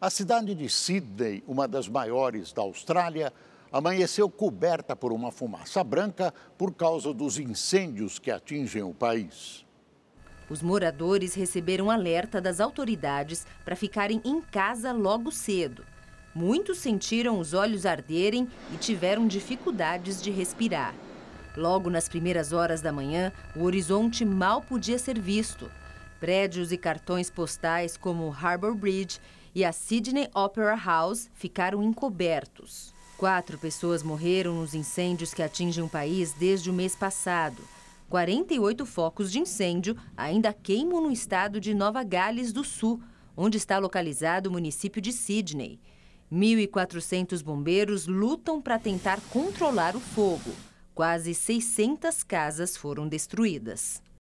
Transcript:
A cidade de Sydney, uma das maiores da Austrália, amanheceu coberta por uma fumaça branca por causa dos incêndios que atingem o país. Os moradores receberam alerta das autoridades para ficarem em casa logo cedo. Muitos sentiram os olhos arderem e tiveram dificuldades de respirar. Logo nas primeiras horas da manhã, o horizonte mal podia ser visto. Prédios e cartões postais como Harbour Bridge e a Sydney Opera House ficaram encobertos. Quatro pessoas morreram nos incêndios que atingem o país desde o mês passado. 48 focos de incêndio ainda queimam no estado de Nova Gales do Sul, onde está localizado o município de Sydney. 1.400 bombeiros lutam para tentar controlar o fogo. Quase 600 casas foram destruídas.